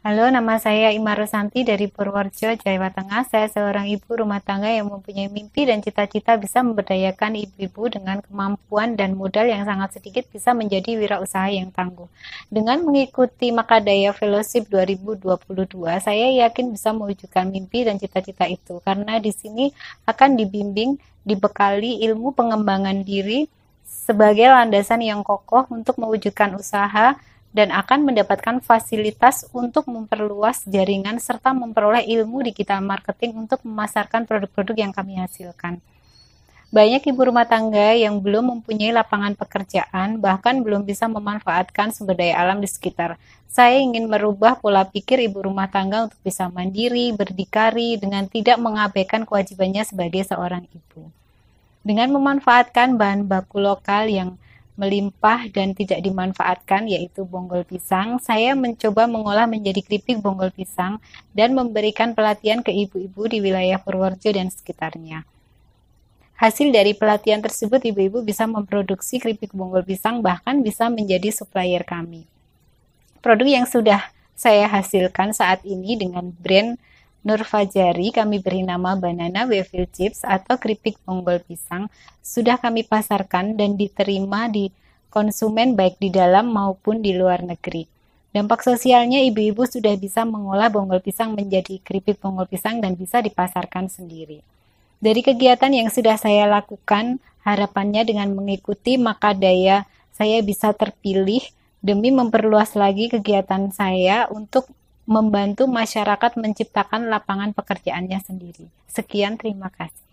Halo, nama saya Ima Rosanti dari Purworejo, Jawa Tengah. Saya seorang ibu rumah tangga yang mempunyai mimpi dan cita-cita bisa memberdayakan ibu-ibu dengan kemampuan dan modal yang sangat sedikit bisa menjadi wirausaha yang tangguh. Dengan mengikuti Makadaya Fellowship 2022, saya yakin bisa mewujudkan mimpi dan cita-cita itu karena di sini akan dibimbing, dibekali ilmu pengembangan diri sebagai landasan yang kokoh untuk mewujudkan usaha dan akan mendapatkan fasilitas untuk memperluas jaringan serta memperoleh ilmu digital marketing untuk memasarkan produk-produk yang kami hasilkan. Banyak ibu rumah tangga yang belum mempunyai lapangan pekerjaan, bahkan belum bisa memanfaatkan sumber daya alam di sekitar. Saya ingin merubah pola pikir ibu rumah tangga untuk bisa mandiri, berdikari, dengan tidak mengabaikan kewajibannya sebagai seorang ibu. Dengan memanfaatkan bahan baku lokal yang melimpah dan tidak dimanfaatkan yaitu bonggol pisang. Saya mencoba mengolah menjadi keripik bonggol pisang dan memberikan pelatihan ke ibu-ibu di wilayah Purworejo dan sekitarnya. Hasil dari pelatihan tersebut ibu-ibu bisa memproduksi keripik bonggol pisang bahkan bisa menjadi supplier kami. Produk yang sudah saya hasilkan saat ini dengan brand Nur Fajari, kami beri nama banana waffle chips atau keripik bonggol pisang, sudah kami pasarkan dan diterima di konsumen baik di dalam maupun di luar negeri. Dampak sosialnya ibu-ibu sudah bisa mengolah bonggol pisang menjadi keripik bonggol pisang dan bisa dipasarkan sendiri. Dari kegiatan yang sudah saya lakukan, harapannya dengan mengikuti maka daya saya bisa terpilih demi memperluas lagi kegiatan saya untuk membantu masyarakat menciptakan lapangan pekerjaannya sendiri. Sekian, terima kasih.